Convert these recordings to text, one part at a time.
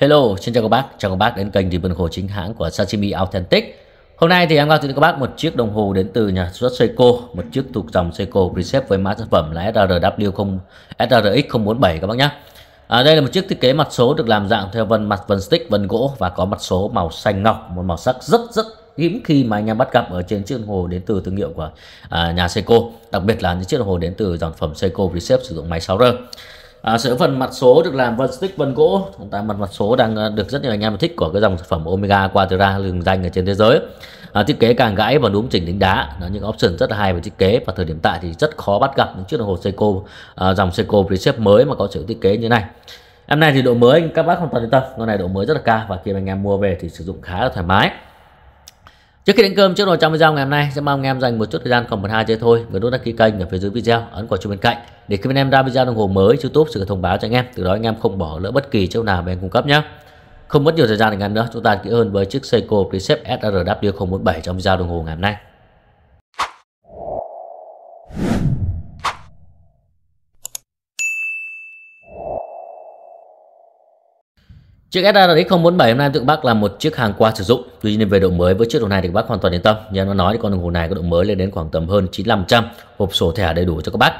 Hello, xin chào các bác, chào các bác đến kênh thì vân khổ chính hãng của Sashimi Authentic. Hôm nay thì em giao tới các bác một chiếc đồng hồ đến từ nhà sản xuất Seiko, một chiếc thuộc dòng Seiko Precept với mã sản phẩm là SRW0 SRX047 các bác nhé. À, đây là một chiếc thiết kế mặt số được làm dạng theo vân mặt vân stick, vân gỗ và có mặt số màu xanh ngọc, một màu sắc rất rất hiếm khi mà anh em bắt gặp ở trên chiếc đồng hồ đến từ thương hiệu của à, nhà Seiko, đặc biệt là những chiếc đồng hồ đến từ dòng phẩm Seiko Precept sử dụng máy 6R à, sở phần mặt số được làm vân stick vân gỗ chúng ta mặt mặt số đang à, được rất nhiều anh em thích của cái dòng sản phẩm Omega Quattro lừng danh ở trên thế giới à, thiết kế càng gãy và đúng chỉnh đánh đá là những option rất là hay về thiết kế và thời điểm tại thì rất khó bắt gặp những chiếc đồng hồ Seiko à, dòng Seiko Precept mới mà có sự thiết kế như này em này thì độ mới các bác không toàn yên tâm con này độ mới rất là cao và khi anh em mua về thì sử dụng khá là thoải mái Trước khi đến cơm, trước đồ trong video ngày hôm nay sẽ mong anh em dành một chút thời gian còn một hai giây thôi với nút đăng ký kênh ở phía dưới video, ấn quả chuông bên cạnh để khi bên em ra video đồng hồ mới YouTube sẽ thông báo cho anh em, từ đó anh em không bỏ lỡ bất kỳ chỗ nào bên cung cấp nhé. Không mất nhiều thời gian để ngắn nữa, chúng ta kỹ hơn với chiếc Seiko Precept SRW017 trong video đồng hồ ngày hôm nay. Chiếc SRX 047 hôm nay tự bác là một chiếc hàng qua sử dụng. Tuy nhiên về độ mới với chiếc đồng này thì các bác hoàn toàn yên tâm. Như nó nói thì con đồng hồ này có độ mới lên đến khoảng tầm hơn 9500, hộp sổ thẻ đầy đủ cho các bác.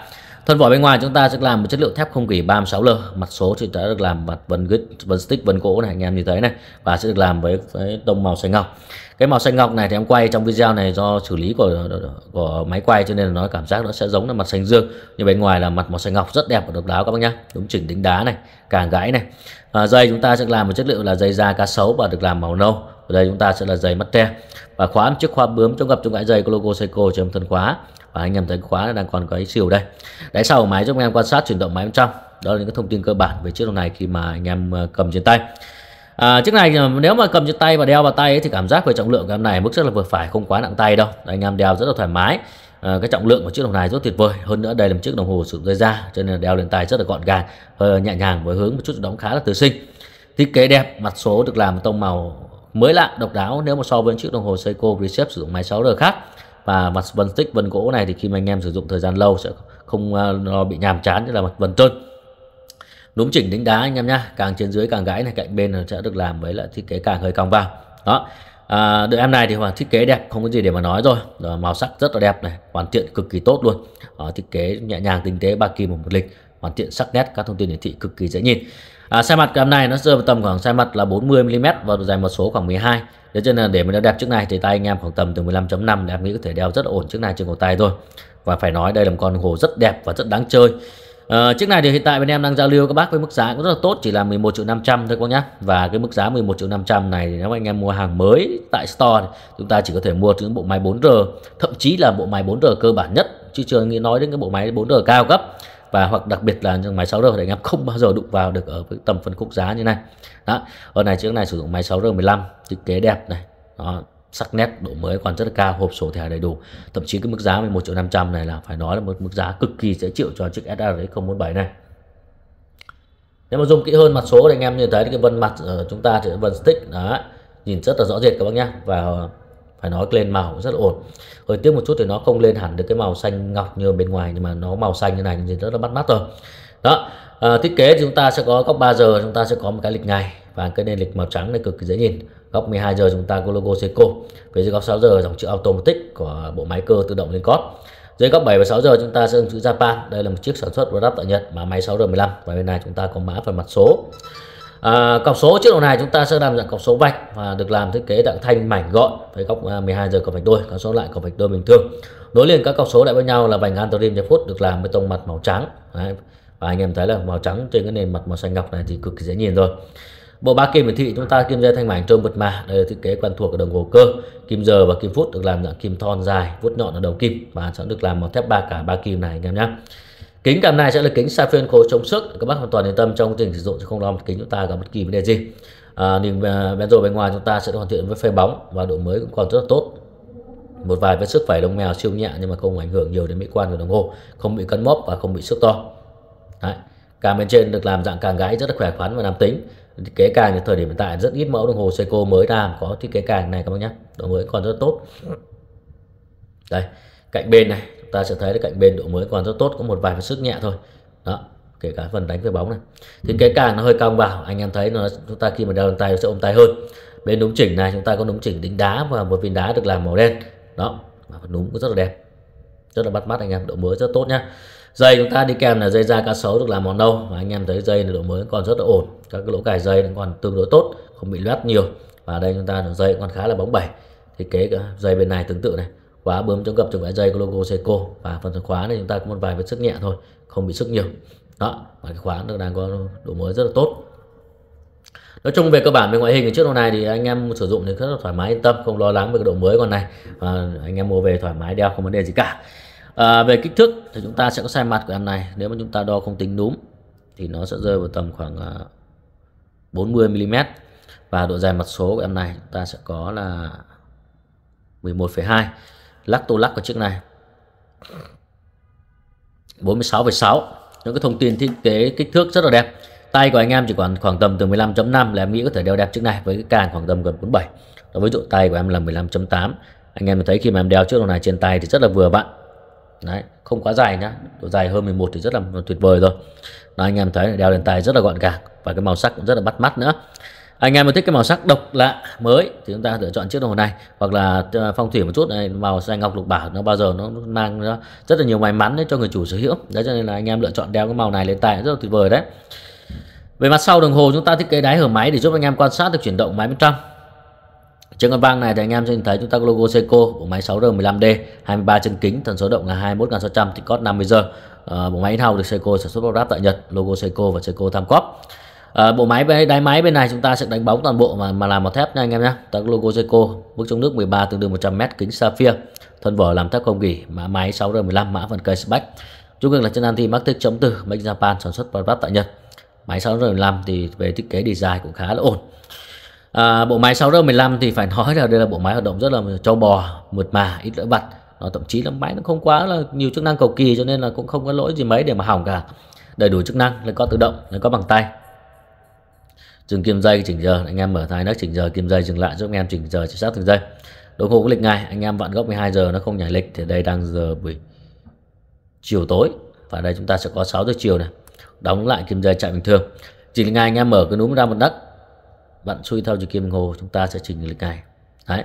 Thân vỏ bên ngoài chúng ta sẽ làm một chất liệu thép không gỉ 36L, mặt số thì đã được làm mặt vân grit, vân stick, vân gỗ này anh em như thế này và sẽ được làm với cái tông màu xanh ngọc. Cái màu xanh ngọc này thì em quay trong video này do xử lý của của máy quay cho nên là nó cảm giác nó sẽ giống là mặt xanh dương. Nhưng bên ngoài là mặt màu xanh ngọc rất đẹp và độc đáo các bác nhá. Đúng chỉnh đính đá này, càng gãy này. À, dây chúng ta sẽ làm một chất liệu là dây da cá sấu và được làm màu nâu ở đây chúng ta sẽ là dây mắt tre và khóa chiếc khóa bướm chống gập chống gãi dây có logo Seiko trên thân khóa và anh em thấy khóa đang còn cái siêu đây đáy sau của máy giúp anh em quan sát chuyển động máy bên trong đó là những cái thông tin cơ bản về chiếc đồng này khi mà anh em ờ, cầm trên tay À, chiếc này nếu mà cầm trên tay và đeo vào tay ấy, thì cảm giác về trọng lượng của em này mức rất là vừa phải không quá nặng tay đâu Đấy, anh em đeo rất là thoải mái à, cái trọng lượng của chiếc đồng này rất tuyệt vời hơn nữa đây là một chiếc đồng hồ sử dụng dây da cho nên là đeo lên tay rất là gọn gàng hơi nhẹ nhàng với hướng một chút đóng khá là tự sinh thiết kế đẹp mặt số được làm tông màu mới lạ độc đáo nếu mà so với chiếc đồng hồ Seiko Recep sử dụng máy 6R khác và mặt vân tích vân gỗ này thì khi mà anh em sử dụng thời gian lâu sẽ không ờ, nó bị nhàm chán như là mặt vân trơn đúng chỉnh đánh đá anh em nhá càng trên dưới càng gãy này cạnh bên là sẽ được làm với lại thiết kế càng hơi cong vào đó à, đội em này thì hoàn thiết kế đẹp không có gì để mà nói rồi đó, màu sắc rất là đẹp này hoàn thiện cực kỳ tốt luôn đó, thiết kế nhẹ nhàng tinh tế ba kỳ một, một lịch hoàn thiện sắc nét các thông tin hiển thị cực kỳ dễ nhìn à, sai mặt của này nó rơi vào tầm khoảng sai mặt là 40 mm và độ dày một số khoảng 12 thế cho nên để mình nó đẹp trước này thì tay anh em khoảng tầm từ 15.5 là em nghĩ có thể đeo rất ổn trước này trên cổ tay thôi và phải nói đây là một con hồ rất đẹp và rất đáng chơi À, chiếc này thì hiện tại bên em đang giao lưu các bác với mức giá cũng rất là tốt chỉ là 11 triệu 500 thôi các nhá và cái mức giá 11 triệu 500 này thì nếu anh em mua hàng mới tại store chúng ta chỉ có thể mua những bộ máy 4R thậm chí là bộ máy 4R cơ bản nhất chứ chưa nghĩ nói đến cái bộ máy 4R cao cấp và hoặc đặc biệt là những máy 6R thì anh em không bao giờ đụng vào được ở với tầm phân khúc giá như này đó ở này chiếc này sử dụng máy 6R15 thiết kế đẹp này đó sắc nét độ mới còn rất là cao hộp số thẻ đầy đủ thậm chí cái mức giá 11 triệu 500 này là phải nói là một mức giá cực kỳ dễ chịu cho chiếc SRX 047 này nếu mà dùng kỹ hơn mặt số thì anh em nhìn thấy cái vân mặt ở ờ, chúng ta thì vân stick đó nhìn rất là rõ rệt các bác nhé và phải nói lên màu rất là ổn hơi tiếc một chút thì nó không lên hẳn được cái màu xanh ngọc như bên ngoài nhưng mà nó màu xanh như này thì rất là bắt mắt rồi đó à, thiết kế thì chúng ta sẽ có góc 3 giờ chúng ta sẽ có một cái lịch ngày và cái nền lịch màu trắng này cực kỳ dễ nhìn góc 12 giờ chúng ta có logo Seiko phía dưới góc 6 giờ dòng chữ automatic của bộ máy cơ tự động lên cót dưới góc 7 và 6 giờ chúng ta sẽ dùng chữ Japan đây là một chiếc sản xuất và lắp tại Nhật mà máy 6 giờ 15 và bên này chúng ta có mã phần mặt số À, cọc số chiếc đồng này chúng ta sẽ làm dạng cọc số vạch và được làm thiết kế dạng thanh mảnh gọn với góc 12 à, giờ cọc vạch đôi, cọc số lại cọc vạch đôi bình thường. Nối liền các cọc số lại với nhau là vành antorim nhập phút được làm với tông mặt màu trắng. Đấy. Và anh em thấy là màu trắng trên cái nền mặt màu xanh ngọc này thì cực kỳ dễ nhìn rồi. Bộ ba kim hiển thị chúng ta kim dây thanh mảnh trơn mượt mà, đây là thiết kế quen thuộc của đồng hồ cơ. Kim giờ và kim phút được làm dạng kim thon dài, vuốt nhọn ở đầu kim và sẽ được làm bằng thép ba cả ba kim này anh em nhé kính cam này sẽ là kính sapphire khối chống sức các bác hoàn toàn yên tâm trong quá trình sử dụng sẽ không làm kính chúng ta gặp bất kỳ vấn đề gì à, nhìn à, bên rồi bên ngoài chúng ta sẽ hoàn thiện với phê bóng và độ mới cũng còn rất là tốt một vài vết sức phải lông mèo siêu nhẹ nhưng mà không ảnh hưởng nhiều đến mỹ quan của đồng hồ không bị cấn móp và không bị sức to Đấy. càng bên trên được làm dạng càng gãy rất là khỏe khoắn và nam tính kế càng thì thời điểm hiện tại rất ít mẫu đồng hồ Seiko mới làm có thiết kế càng này các bác nhé độ mới còn rất tốt đây cạnh bên này ta sẽ thấy là cạnh bên độ mới còn rất tốt có một vài phần sức nhẹ thôi đó kể cả phần đánh về bóng này thì cái càng nó hơi cong vào anh em thấy nó chúng ta khi mà đeo tay nó sẽ ôm tay hơn bên đúng chỉnh này chúng ta có đúng chỉnh đính đá và một viên đá được làm màu đen đó và phần đúng cũng rất là đẹp rất là bắt mắt anh em độ mới rất tốt nhá dây chúng ta đi kèm là dây da cá sấu được làm màu nâu và anh em thấy dây độ mới còn rất là ổn các cái lỗ cài dây nó còn tương đối tốt không bị loét nhiều và đây chúng ta dây còn khá là bóng bẩy thì kế dây bên này tương tự này khóa bấm chống gập chống vẽ dạ dây của logo Seiko và phần khóa này chúng ta có một vài vết sức nhẹ thôi không bị sức nhiều đó và cái khóa nó đang có độ mới rất là tốt nói chung về cơ bản về ngoại hình ở chiếc đồ này thì anh em sử dụng thì rất là thoải mái yên tâm không lo lắng về cái độ mới còn này và anh em mua về thoải mái đeo không vấn đề gì cả à, về kích thước thì chúng ta sẽ có sai mặt của em này nếu mà chúng ta đo không tính đúng thì nó sẽ rơi vào tầm khoảng 40 à, mm và độ dài mặt số của em này chúng ta sẽ có là 11,2 lắc tô lắc của chiếc này 46,6 những cái thông tin thiết kế kích thước rất là đẹp tay của anh em chỉ còn khoảng tầm từ 15.5 là em nghĩ có thể đeo đẹp chiếc này với cái càng khoảng tầm gần 47 đó với độ tay của em là 15.8 anh em thấy khi mà em đeo chiếc đồng này trên tay thì rất là vừa bạn, Đấy, không quá dài nhá độ dài hơn 11 thì rất là tuyệt vời rồi đó, anh em thấy đeo lên tay rất là gọn gàng và cái màu sắc cũng rất là bắt mắt nữa anh em mà thích cái màu sắc độc lạ mới thì chúng ta lựa chọn chiếc đồng hồ này hoặc là ờ, phong thủy một chút này màu xanh ngọc lục bảo nó bao giờ nó mang rất là nhiều may mắn đấy cho người chủ sở hữu đấy cho nên là anh em lựa chọn đeo cái màu này lên tay rất là tuyệt vời đấy về mặt sau đồng hồ chúng ta thiết kế đáy hở máy để giúp anh em quan sát được chuyển động máy bên trong trên con vang này thì anh em sẽ nhìn thấy chúng ta có logo Seiko bộ máy 6R15D 23 chân kính tần số động là 21.600 thì cốt 50 giờ à, bộ máy in-house được Seiko sản xuất lắp tại Nhật logo Seiko và Seiko Tamcorp à, bộ máy đáy máy bên này chúng ta sẽ đánh bóng toàn bộ mà mà làm bằng thép nha anh em nhé ta có logo Zeco bước chống nước 13 tương đương 100m kính sapphire thân vỏ làm thép không gỉ mã máy 6R15 mã phần cây spec trung cực là chân anti Martic chống từ Make Japan sản xuất và lắp tại Nhật máy 6R15 thì về thiết kế design cũng khá là ổn à, bộ máy 6R15 thì phải nói là đây là bộ máy hoạt động rất là trâu bò mượt mà ít lỗi vặt nó thậm chí là máy nó không quá là nhiều chức năng cầu kỳ cho nên là cũng không có lỗi gì mấy để mà hỏng cả đầy đủ chức năng nó có tự động nó có bằng tay dừng kim dây chỉnh giờ anh em mở thái nấc chỉnh giờ kim dây dừng lại giúp anh em chỉnh giờ chỉ xác từng giây đồng hồ có lịch ngày anh em vặn gốc 12 giờ nó không nhảy lịch thì đây đang giờ buổi chiều tối và đây chúng ta sẽ có 6 giờ chiều này đóng lại kim dây chạy bình thường chỉ ngày anh em mở cái núm ra một đất bạn xuôi theo chỉ kim đồng hồ chúng ta sẽ chỉnh lịch ngày đấy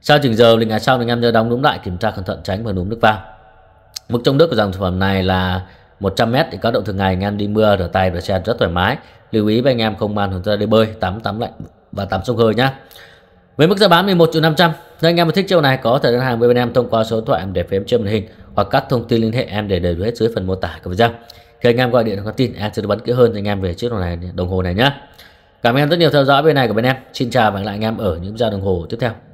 sau chỉnh giờ lịch ngày sau anh em nhớ đóng núm lại kiểm tra cẩn thận tránh và núm nước vào mức trong nước của dòng sản phẩm này là 100m thì có động thường ngày anh em đi mưa rửa tay rửa xe rất thoải mái lưu ý với anh em không mang ra đi bơi tắm tắm lạnh và tắm sông hơi nhá với mức giá bán 11 triệu 500 nếu anh em thích chiêu này có thể đơn hàng với bên em thông qua số điện thoại em để phía em trên màn hình hoặc các thông tin liên hệ em để đầy đủ hết dưới phần mô tả của video khi anh em gọi điện có tin em sẽ tư vấn kỹ hơn cho anh em về chiếc đồng này đồng hồ này nhé cảm ơn rất nhiều theo dõi bên này của bên em xin chào và hẹn lại anh em ở những video đồng hồ tiếp theo